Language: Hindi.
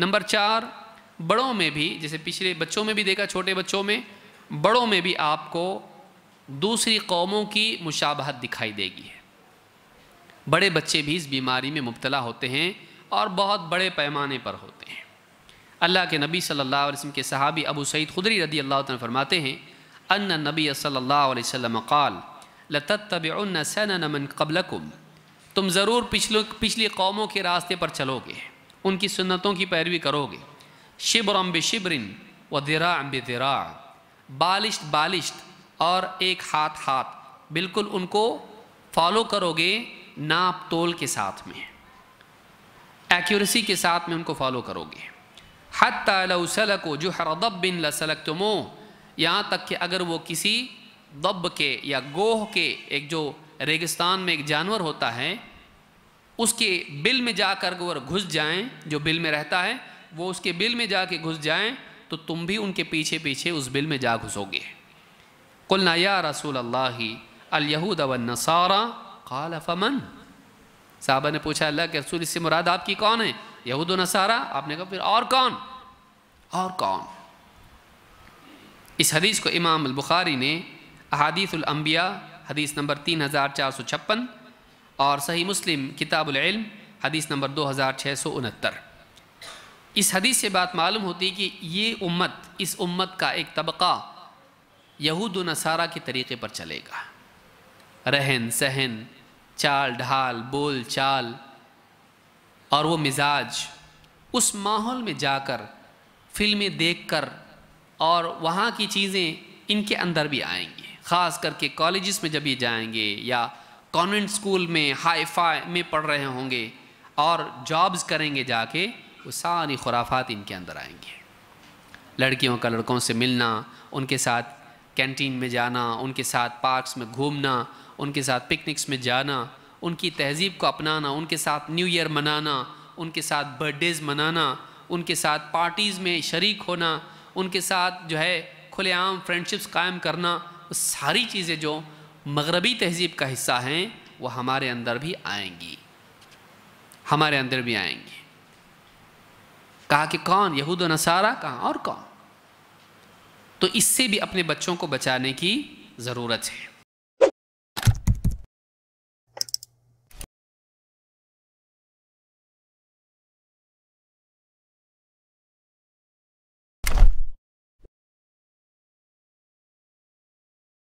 नंबर चार बड़ों में भी जैसे पिछले बच्चों में भी देखा छोटे बच्चों में बड़ों में भी आपको दूसरी कौमों की मुशाबहत दिखाई देगी है बड़े बच्चे भी इस बीमारी में मुबतला होते हैं और बहुत बड़े पैमाने पर होते हैं अल्लाह के नबी सल्लल्लाहु अलैहि वसल्लम के सहाबी अबू सईद खुदरी रदी अल्लाह फरमाते हैं अन्न नबी सल्लल्लाहु अलैहि वसल्लम काल लतत्तबन मन कबलकुम तुम ज़रूर पिछले पिछली कौमों के रास्ते पर चलोगे उनकी सुन्नतों की पैरवी करोगे शिबरम बिशिबरिन व दिरा बे दिरा बालिश बालिश और एक हाथ हाथ बिल्कुल उनको फॉलो करोगे नाप तोल के साथ में एक्यूरेसी के साथ में उनको फॉलो करोगे हत को जो हरदब बिन लसलक तुमो यहाँ तक कि अगर वो किसी दब के या गोह के एक जो रेगिस्तान में एक जानवर होता है उसके बिल में जा कर अगर घुस जाएं जो बिल में रहता है वो उसके बिल में जा घुस जाएं तो तुम भी उनके पीछे पीछे उस बिल में जा घुसोगे कुल नया रसूल अल्लाह नसारा खाल फमन साहबा ने पूछा अल्लाह के रसूल इससे मुराद आपकी कौन है यहूद नसारा आपने कहा फिर और कौन और कौन इस हदीस को इमाम बुखारी ने अहादीसम्बिया हदीस नंबर तीन हज़ार चार सौ छप्पन और सही मुस्लिम इल्म हदीस नंबर दो हज़ार छः सौ उनहत्तर इस हदीस से बात मालूम होती कि ये उम्मत इस उम्मत का एक तबका यहूद नसारा के तरीके पर चलेगा रहन सहन चाल ढाल बोल चाल और वो मिजाज उस माहौल में जाकर फिल्में देखकर और वहाँ की चीज़ें इनके अंदर भी आएंगी ख़ास करके कॉलेज़ में जब ये जाएंगे या कॉन्वेंट स्कूल में हाई फाई में पढ़ रहे होंगे और जॉब्स करेंगे जाके वो सारी खुराफात इनके अंदर आएंगे लड़कियों का लड़कों से मिलना उनके साथ कैंटीन में जाना उनके साथ पार्क्स में घूमना उनके साथ पिकनिक्स में जाना उनकी तहजीब को अपनाना उनके साथ न्यू ईयर मनाना उनके साथ बर्थडेज़ मनाना उनके साथ पार्टीज़ में शरीक होना उनके साथ जो है खुलेआम फ्रेंडशिप्स कायम करना सारी चीज़ें जो मगरबी तहजीब का हिस्सा हैं वह हमारे अंदर भी आएंगी हमारे अंदर भी आएंगी कहा कि कौन यहूद नसारा कहाँ और कौन तो इससे भी अपने बच्चों को बचाने की ज़रूरत है